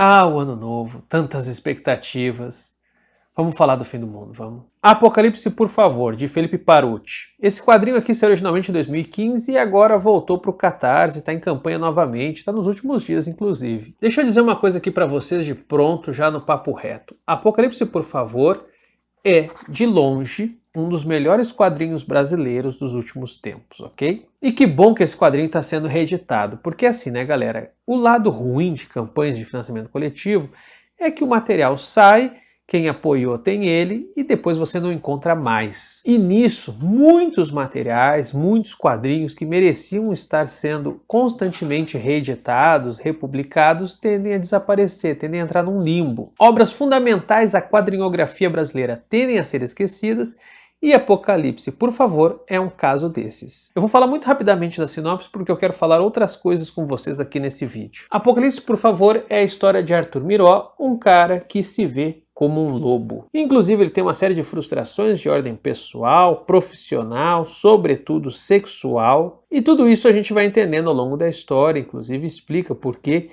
Ah, o ano novo, tantas expectativas. Vamos falar do fim do mundo, vamos. Apocalipse, por favor, de Felipe Paruti. Esse quadrinho aqui saiu originalmente em 2015 e agora voltou para o Catarse, está em campanha novamente, está nos últimos dias, inclusive. Deixa eu dizer uma coisa aqui para vocês de pronto, já no papo reto. Apocalipse, por favor, é, de longe, um dos melhores quadrinhos brasileiros dos últimos tempos, ok? E que bom que esse quadrinho está sendo reeditado, porque assim, né, galera? O lado ruim de campanhas de financiamento coletivo é que o material sai, quem apoiou tem ele e depois você não encontra mais. E nisso, muitos materiais, muitos quadrinhos que mereciam estar sendo constantemente reeditados, republicados, tendem a desaparecer, tendem a entrar num limbo. Obras fundamentais à quadrinhografia brasileira tendem a ser esquecidas e Apocalipse, por favor, é um caso desses. Eu vou falar muito rapidamente da sinopse porque eu quero falar outras coisas com vocês aqui nesse vídeo. Apocalipse, por favor, é a história de Arthur Miró, um cara que se vê como um lobo. Inclusive, ele tem uma série de frustrações de ordem pessoal, profissional, sobretudo sexual, e tudo isso a gente vai entendendo ao longo da história, inclusive explica por que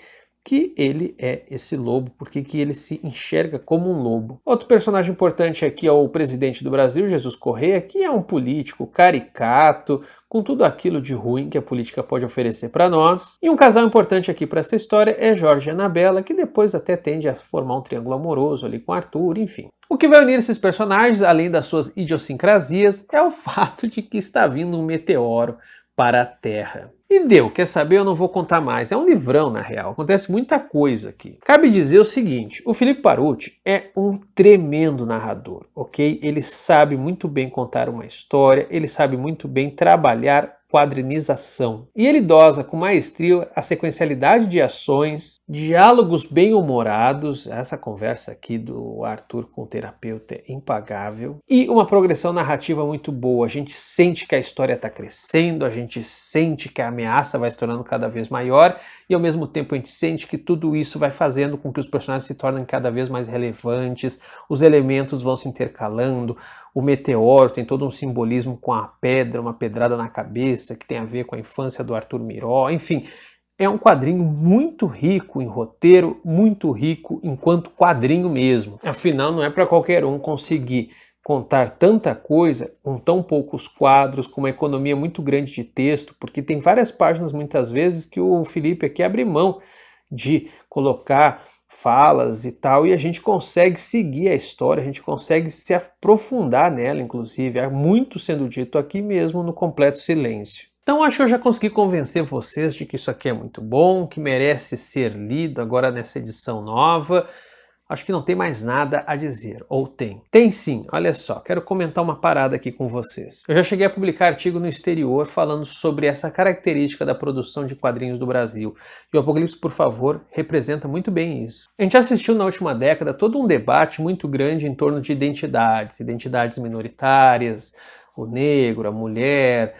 que ele é esse lobo, porque que ele se enxerga como um lobo. Outro personagem importante aqui é o presidente do Brasil, Jesus Correia, que é um político caricato, com tudo aquilo de ruim que a política pode oferecer para nós. E um casal importante aqui para essa história é Jorge e Anabela, que depois até tende a formar um triângulo amoroso ali com Arthur, enfim. O que vai unir esses personagens, além das suas idiosincrasias, é o fato de que está vindo um meteoro para a Terra. E deu, quer saber? Eu não vou contar mais. É um livrão, na real. Acontece muita coisa aqui. Cabe dizer o seguinte: o Felipe Paruti é um tremendo narrador, ok? Ele sabe muito bem contar uma história, ele sabe muito bem trabalhar quadrinização. E ele dosa com maestria a sequencialidade de ações, diálogos bem-humorados, essa conversa aqui do Arthur com o terapeuta é impagável, e uma progressão narrativa muito boa. A gente sente que a história está crescendo, a gente sente que a ameaça vai se tornando cada vez maior, e ao mesmo tempo a gente sente que tudo isso vai fazendo com que os personagens se tornem cada vez mais relevantes, os elementos vão se intercalando, o meteoro tem todo um simbolismo com a pedra, uma pedrada na cabeça, cabeça, que tem a ver com a infância do Arthur Miró, enfim. É um quadrinho muito rico em roteiro, muito rico enquanto quadrinho mesmo. Afinal, não é para qualquer um conseguir contar tanta coisa com tão poucos quadros, com uma economia muito grande de texto, porque tem várias páginas muitas vezes que o Felipe aqui abre mão de colocar falas e tal, e a gente consegue seguir a história, a gente consegue se aprofundar nela, inclusive. Há muito sendo dito aqui mesmo no completo silêncio. Então acho que eu já consegui convencer vocês de que isso aqui é muito bom, que merece ser lido agora nessa edição nova. Acho que não tem mais nada a dizer, ou tem? Tem sim, olha só, quero comentar uma parada aqui com vocês. Eu já cheguei a publicar artigo no exterior falando sobre essa característica da produção de quadrinhos do Brasil, e o Apocalipse, por favor, representa muito bem isso. A gente assistiu na última década todo um debate muito grande em torno de identidades, identidades minoritárias, o negro, a mulher,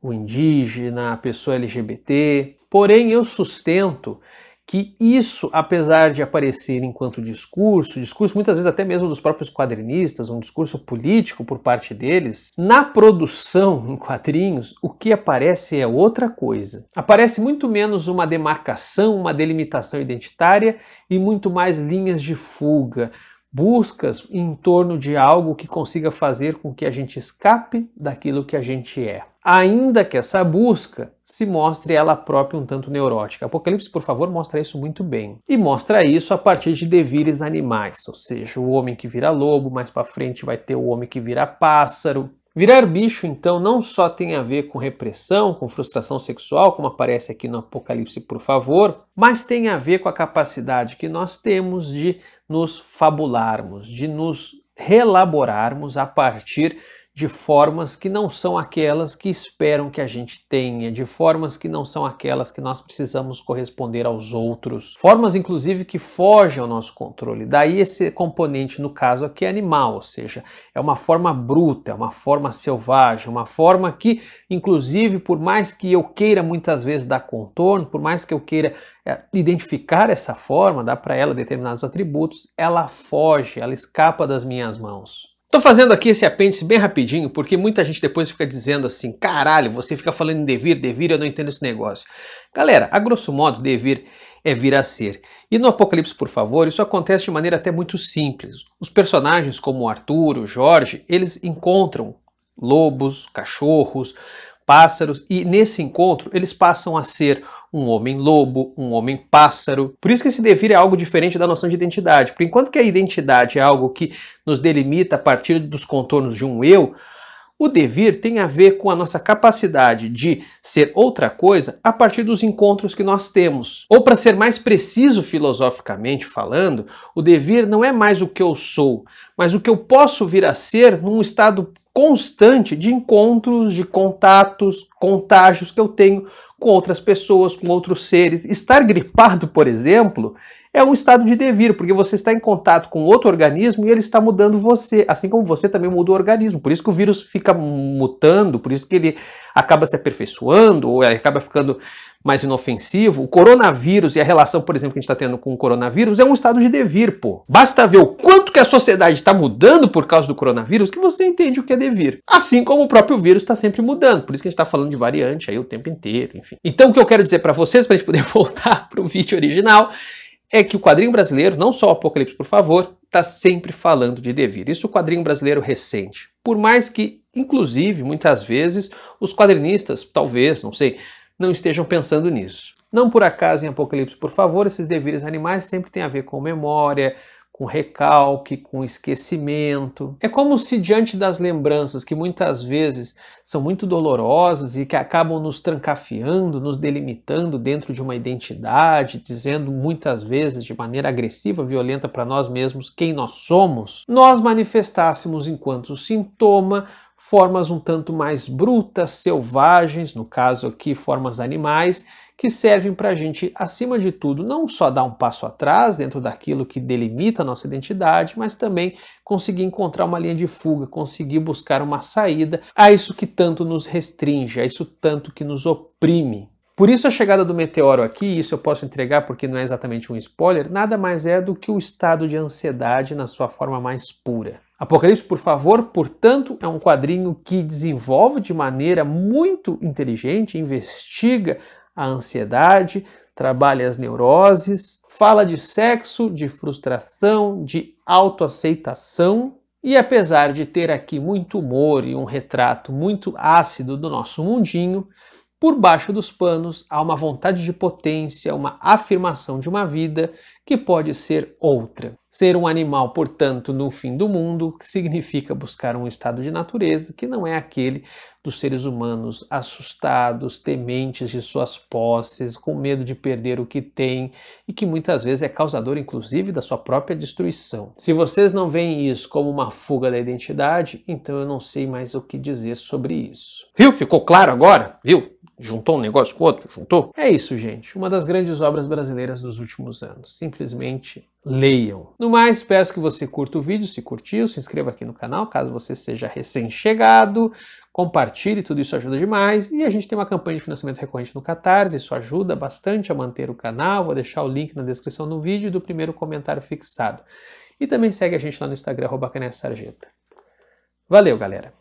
o indígena, a pessoa LGBT. Porém, eu sustento que isso, apesar de aparecer enquanto discurso, discurso muitas vezes até mesmo dos próprios quadrinistas, um discurso político por parte deles, na produção em quadrinhos, o que aparece é outra coisa. Aparece muito menos uma demarcação, uma delimitação identitária e muito mais linhas de fuga, buscas em torno de algo que consiga fazer com que a gente escape daquilo que a gente é ainda que essa busca se mostre ela própria um tanto neurótica. Apocalipse, por favor, mostra isso muito bem. E mostra isso a partir de devires animais, ou seja, o homem que vira lobo, mais para frente vai ter o homem que vira pássaro. Virar bicho, então, não só tem a ver com repressão, com frustração sexual, como aparece aqui no Apocalipse, por favor, mas tem a ver com a capacidade que nós temos de nos fabularmos, de nos relaborarmos a partir de formas que não são aquelas que esperam que a gente tenha, de formas que não são aquelas que nós precisamos corresponder aos outros, formas inclusive que fogem ao nosso controle. Daí esse componente, no caso aqui, é animal, ou seja, é uma forma bruta, é uma forma selvagem, uma forma que, inclusive, por mais que eu queira muitas vezes dar contorno, por mais que eu queira eh, identificar essa forma, dar para ela determinados atributos, ela foge, ela escapa das minhas mãos. Tô fazendo aqui esse apêndice bem rapidinho, porque muita gente depois fica dizendo assim, caralho, você fica falando em devir, devir, eu não entendo esse negócio. Galera, a grosso modo, devir é vir a ser. E no Apocalipse, por favor, isso acontece de maneira até muito simples. Os personagens como Arturo, Jorge, eles encontram lobos, cachorros, pássaros, e nesse encontro eles passam a ser um homem lobo, um homem pássaro. Por isso que esse devir é algo diferente da noção de identidade. Porque enquanto que a identidade é algo que nos delimita a partir dos contornos de um eu, o devir tem a ver com a nossa capacidade de ser outra coisa a partir dos encontros que nós temos. Ou, para ser mais preciso filosoficamente falando, o devir não é mais o que eu sou, mas o que eu posso vir a ser num estado constante de encontros, de contatos, contágios que eu tenho com outras pessoas, com outros seres. Estar gripado, por exemplo, é um estado de devir, porque você está em contato com outro organismo e ele está mudando você, assim como você também muda o organismo. Por isso que o vírus fica mutando, por isso que ele acaba se aperfeiçoando, ou acaba ficando mais inofensivo. O coronavírus e a relação, por exemplo, que a gente está tendo com o coronavírus é um estado de devir, pô. Basta ver o quanto que a sociedade está mudando por causa do coronavírus que você entende o que é devir. Assim como o próprio vírus está sempre mudando. Por isso que a gente está falando de variante aí o tempo inteiro, enfim. Então o que eu quero dizer para vocês, para a gente poder voltar para o vídeo original, é que o quadrinho brasileiro, não só o Apocalipse, por favor, está sempre falando de devir. Isso o quadrinho brasileiro recente. Por mais que, inclusive, muitas vezes, os quadrinistas, talvez, não sei, não estejam pensando nisso. Não por acaso em Apocalipse, por favor, esses devires animais sempre têm a ver com memória, com recalque, com esquecimento. É como se, diante das lembranças que muitas vezes são muito dolorosas e que acabam nos trancafiando, nos delimitando dentro de uma identidade, dizendo muitas vezes de maneira agressiva, violenta para nós mesmos quem nós somos, nós manifestássemos enquanto sintoma formas um tanto mais brutas, selvagens, no caso aqui, formas animais, que servem para a gente, acima de tudo, não só dar um passo atrás dentro daquilo que delimita a nossa identidade, mas também conseguir encontrar uma linha de fuga, conseguir buscar uma saída a isso que tanto nos restringe, a isso tanto que nos oprime. Por isso a chegada do meteoro aqui, isso eu posso entregar porque não é exatamente um spoiler, nada mais é do que o estado de ansiedade na sua forma mais pura. Apocalipse, por favor, portanto, é um quadrinho que desenvolve de maneira muito inteligente, investiga a ansiedade, trabalha as neuroses, fala de sexo, de frustração, de autoaceitação. E apesar de ter aqui muito humor e um retrato muito ácido do nosso mundinho, por baixo dos panos há uma vontade de potência, uma afirmação de uma vida que pode ser outra. Ser um animal, portanto, no fim do mundo, significa buscar um estado de natureza que não é aquele dos seres humanos assustados, tementes de suas posses, com medo de perder o que tem e que muitas vezes é causador, inclusive, da sua própria destruição. Se vocês não veem isso como uma fuga da identidade, então eu não sei mais o que dizer sobre isso. Viu? Ficou claro agora? Viu? Juntou um negócio com o outro? Juntou? É isso, gente. Uma das grandes obras brasileiras dos últimos anos. Simplesmente leiam. No mais, peço que você curta o vídeo, se curtiu, se inscreva aqui no canal, caso você seja recém-chegado, compartilhe, tudo isso ajuda demais. E a gente tem uma campanha de financiamento recorrente no Catarse, isso ajuda bastante a manter o canal. Vou deixar o link na descrição do vídeo e do primeiro comentário fixado. E também segue a gente lá no Instagram, arroba Valeu, galera!